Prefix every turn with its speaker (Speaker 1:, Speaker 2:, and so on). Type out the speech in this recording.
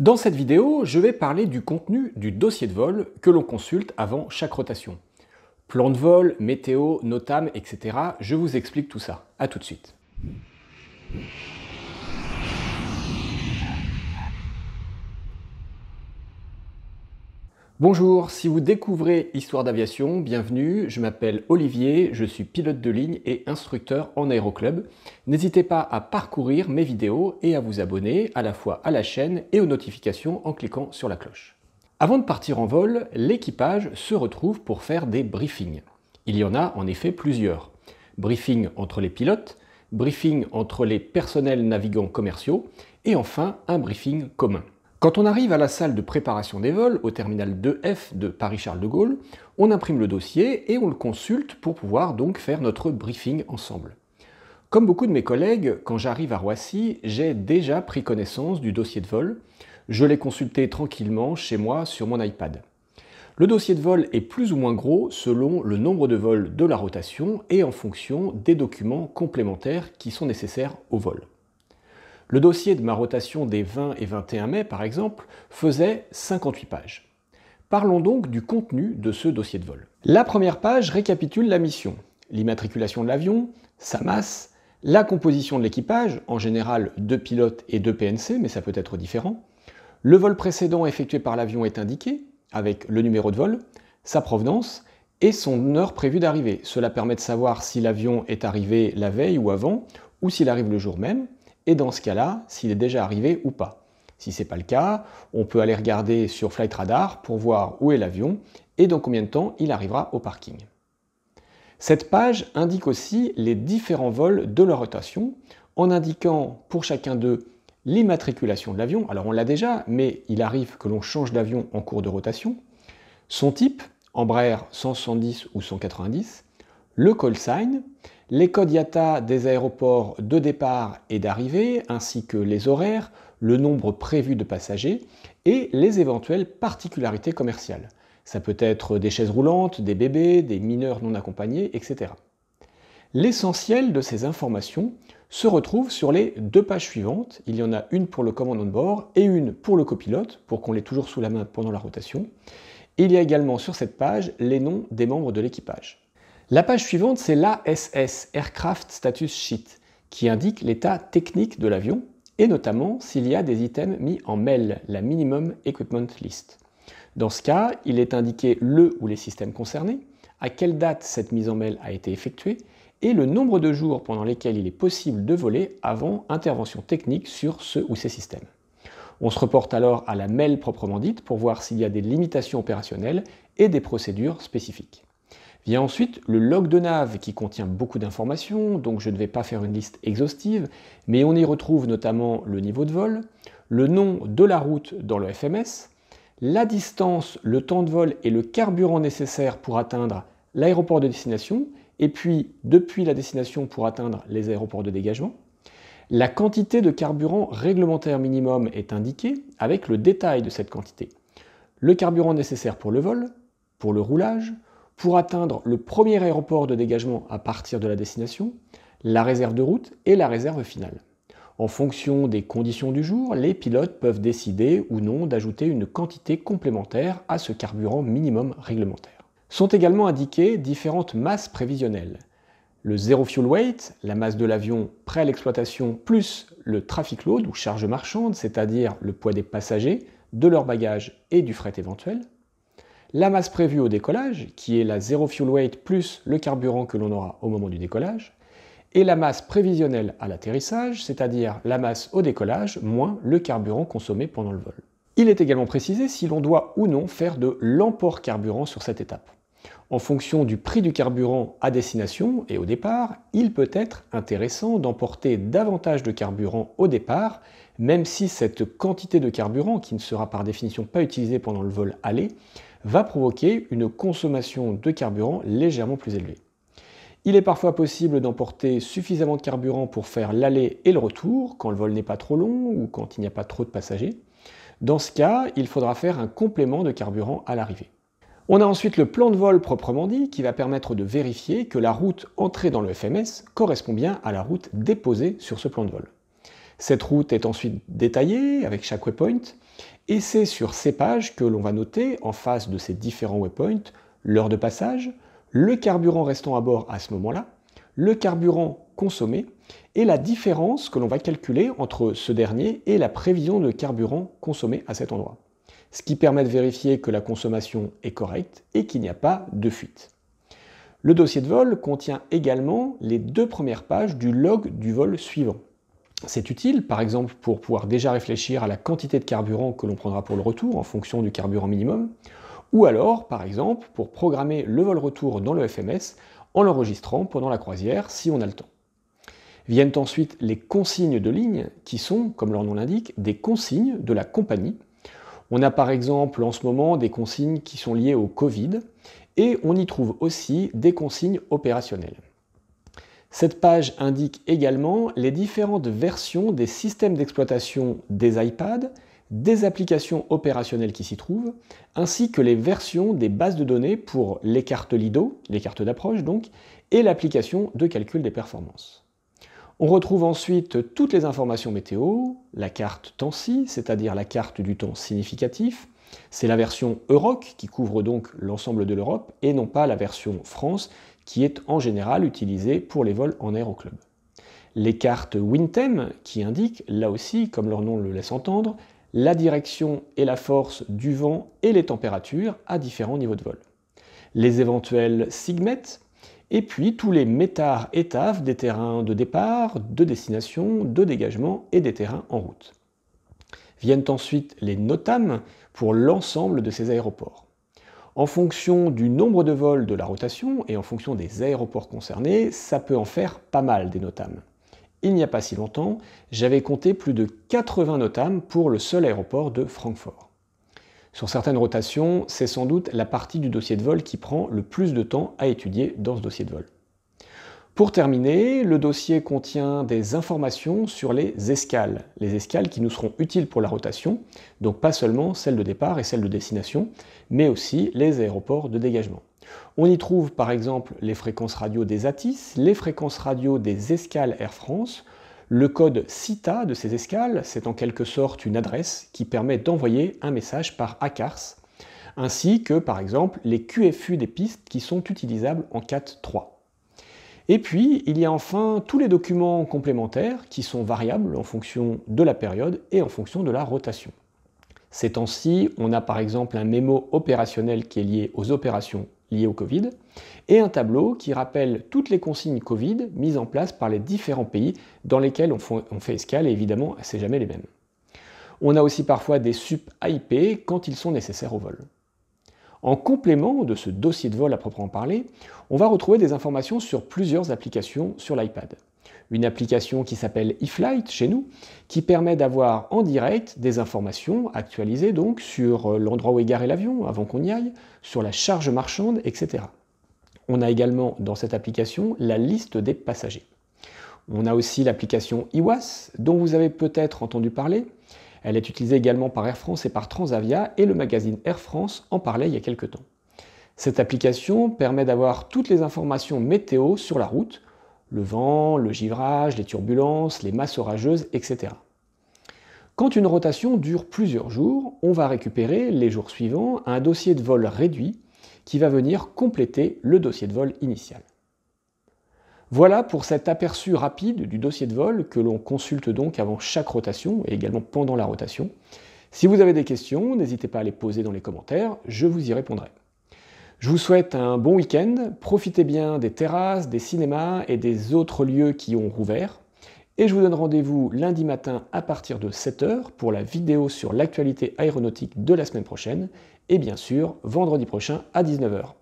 Speaker 1: Dans cette vidéo, je vais parler du contenu du dossier de vol que l'on consulte avant chaque rotation. Plan de vol, météo, notam, etc. Je vous explique tout ça. A tout de suite. Bonjour, si vous découvrez Histoire d'aviation, bienvenue. Je m'appelle Olivier, je suis pilote de ligne et instructeur en aéroclub. N'hésitez pas à parcourir mes vidéos et à vous abonner à la fois à la chaîne et aux notifications en cliquant sur la cloche. Avant de partir en vol, l'équipage se retrouve pour faire des briefings. Il y en a en effet plusieurs. Briefing entre les pilotes, briefing entre les personnels navigants commerciaux et enfin un briefing commun. Quand on arrive à la salle de préparation des vols, au terminal 2F de Paris-Charles de Gaulle, on imprime le dossier et on le consulte pour pouvoir donc faire notre briefing ensemble. Comme beaucoup de mes collègues, quand j'arrive à Roissy, j'ai déjà pris connaissance du dossier de vol. Je l'ai consulté tranquillement chez moi sur mon iPad. Le dossier de vol est plus ou moins gros selon le nombre de vols de la rotation et en fonction des documents complémentaires qui sont nécessaires au vol. Le dossier de ma rotation des 20 et 21 mai, par exemple, faisait 58 pages. Parlons donc du contenu de ce dossier de vol. La première page récapitule la mission, l'immatriculation de l'avion, sa masse, la composition de l'équipage, en général deux pilotes et deux PNC, mais ça peut être différent. Le vol précédent effectué par l'avion est indiqué, avec le numéro de vol, sa provenance et son heure prévue d'arrivée. Cela permet de savoir si l'avion est arrivé la veille ou avant, ou s'il arrive le jour même et dans ce cas-là, s'il est déjà arrivé ou pas. Si ce n'est pas le cas, on peut aller regarder sur Flight Radar pour voir où est l'avion et dans combien de temps il arrivera au parking. Cette page indique aussi les différents vols de leur rotation en indiquant pour chacun d'eux l'immatriculation de l'avion, alors on l'a déjà, mais il arrive que l'on change d'avion en cours de rotation, son type, Embraer 170 ou 190, le call sign, les codes IATA des aéroports de départ et d'arrivée, ainsi que les horaires, le nombre prévu de passagers et les éventuelles particularités commerciales. Ça peut être des chaises roulantes, des bébés, des mineurs non accompagnés, etc. L'essentiel de ces informations se retrouve sur les deux pages suivantes. Il y en a une pour le commandant de bord et une pour le copilote, pour qu'on l'ait toujours sous la main pendant la rotation. Il y a également sur cette page les noms des membres de l'équipage. La page suivante, c'est l'ASS, Aircraft Status Sheet, qui indique l'état technique de l'avion et notamment s'il y a des items mis en mail, la Minimum Equipment List. Dans ce cas, il est indiqué le ou les systèmes concernés, à quelle date cette mise en mail a été effectuée et le nombre de jours pendant lesquels il est possible de voler avant intervention technique sur ce ou ces systèmes. On se reporte alors à la mail proprement dite pour voir s'il y a des limitations opérationnelles et des procédures spécifiques. Il ensuite le log de nav qui contient beaucoup d'informations, donc je ne vais pas faire une liste exhaustive, mais on y retrouve notamment le niveau de vol, le nom de la route dans le FMS, la distance, le temps de vol et le carburant nécessaire pour atteindre l'aéroport de destination, et puis depuis la destination pour atteindre les aéroports de dégagement. La quantité de carburant réglementaire minimum est indiquée avec le détail de cette quantité. Le carburant nécessaire pour le vol, pour le roulage, pour atteindre le premier aéroport de dégagement à partir de la destination, la réserve de route et la réserve finale. En fonction des conditions du jour, les pilotes peuvent décider ou non d'ajouter une quantité complémentaire à ce carburant minimum réglementaire. Sont également indiquées différentes masses prévisionnelles. Le zero fuel weight, la masse de l'avion prêt à l'exploitation, plus le traffic load ou charge marchande, c'est-à-dire le poids des passagers, de leurs bagages et du fret éventuel la masse prévue au décollage, qui est la zero fuel weight plus le carburant que l'on aura au moment du décollage, et la masse prévisionnelle à l'atterrissage, c'est-à-dire la masse au décollage moins le carburant consommé pendant le vol. Il est également précisé si l'on doit ou non faire de l'emport carburant sur cette étape. En fonction du prix du carburant à destination et au départ, il peut être intéressant d'emporter davantage de carburant au départ, même si cette quantité de carburant, qui ne sera par définition pas utilisée pendant le vol aller, va provoquer une consommation de carburant légèrement plus élevée. Il est parfois possible d'emporter suffisamment de carburant pour faire l'aller et le retour quand le vol n'est pas trop long ou quand il n'y a pas trop de passagers. Dans ce cas, il faudra faire un complément de carburant à l'arrivée. On a ensuite le plan de vol proprement dit qui va permettre de vérifier que la route entrée dans le FMS correspond bien à la route déposée sur ce plan de vol. Cette route est ensuite détaillée avec chaque waypoint et c'est sur ces pages que l'on va noter, en face de ces différents waypoints, l'heure de passage, le carburant restant à bord à ce moment-là, le carburant consommé et la différence que l'on va calculer entre ce dernier et la prévision de carburant consommé à cet endroit. Ce qui permet de vérifier que la consommation est correcte et qu'il n'y a pas de fuite. Le dossier de vol contient également les deux premières pages du log du vol suivant. C'est utile, par exemple, pour pouvoir déjà réfléchir à la quantité de carburant que l'on prendra pour le retour en fonction du carburant minimum, ou alors, par exemple, pour programmer le vol retour dans le FMS en l'enregistrant pendant la croisière si on a le temps. Viennent ensuite les consignes de ligne, qui sont, comme leur nom l'indique, des consignes de la compagnie. On a par exemple en ce moment des consignes qui sont liées au Covid, et on y trouve aussi des consignes opérationnelles. Cette page indique également les différentes versions des systèmes d'exploitation des iPads, des applications opérationnelles qui s'y trouvent, ainsi que les versions des bases de données pour les cartes Lido, les cartes d'approche donc, et l'application de calcul des performances. On retrouve ensuite toutes les informations météo, la carte temps cest c'est-à-dire la carte du temps significatif. C'est la version Euroc qui couvre donc l'ensemble de l'Europe et non pas la version France qui est en général utilisé pour les vols en aéroclub. Les cartes Wintem, qui indiquent, là aussi, comme leur nom le laisse entendre, la direction et la force du vent et les températures à différents niveaux de vol. Les éventuels SIGMET et puis tous les METAR et taf des terrains de départ, de destination, de dégagement et des terrains en route. Viennent ensuite les NOTAM pour l'ensemble de ces aéroports. En fonction du nombre de vols de la rotation et en fonction des aéroports concernés, ça peut en faire pas mal des Notams. Il n'y a pas si longtemps, j'avais compté plus de 80 Notams pour le seul aéroport de Francfort. Sur certaines rotations, c'est sans doute la partie du dossier de vol qui prend le plus de temps à étudier dans ce dossier de vol. Pour terminer, le dossier contient des informations sur les escales, les escales qui nous seront utiles pour la rotation, donc pas seulement celles de départ et celles de destination, mais aussi les aéroports de dégagement. On y trouve par exemple les fréquences radio des ATIS, les fréquences radio des escales Air France, le code CITA de ces escales, c'est en quelque sorte une adresse qui permet d'envoyer un message par ACARS, ainsi que par exemple les QFU des pistes qui sont utilisables en 4-3. Et puis, il y a enfin tous les documents complémentaires qui sont variables en fonction de la période et en fonction de la rotation. Ces temps-ci, on a par exemple un mémo opérationnel qui est lié aux opérations liées au Covid et un tableau qui rappelle toutes les consignes Covid mises en place par les différents pays dans lesquels on fait escale et évidemment, c'est jamais les mêmes. On a aussi parfois des sup IP quand ils sont nécessaires au vol. En complément de ce dossier de vol à proprement parler, on va retrouver des informations sur plusieurs applications sur l'iPad. Une application qui s'appelle eFlight chez nous, qui permet d'avoir en direct des informations actualisées donc sur euh, l'endroit où est garé l'avion avant qu'on y aille, sur la charge marchande, etc. On a également dans cette application la liste des passagers. On a aussi l'application IWAS, dont vous avez peut-être entendu parler, elle est utilisée également par Air France et par Transavia et le magazine Air France en parlait il y a quelques temps. Cette application permet d'avoir toutes les informations météo sur la route, le vent, le givrage, les turbulences, les masses orageuses, etc. Quand une rotation dure plusieurs jours, on va récupérer les jours suivants un dossier de vol réduit qui va venir compléter le dossier de vol initial. Voilà pour cet aperçu rapide du dossier de vol que l'on consulte donc avant chaque rotation et également pendant la rotation. Si vous avez des questions, n'hésitez pas à les poser dans les commentaires, je vous y répondrai. Je vous souhaite un bon week-end, profitez bien des terrasses, des cinémas et des autres lieux qui ont rouvert. Et je vous donne rendez-vous lundi matin à partir de 7h pour la vidéo sur l'actualité aéronautique de la semaine prochaine et bien sûr vendredi prochain à 19h.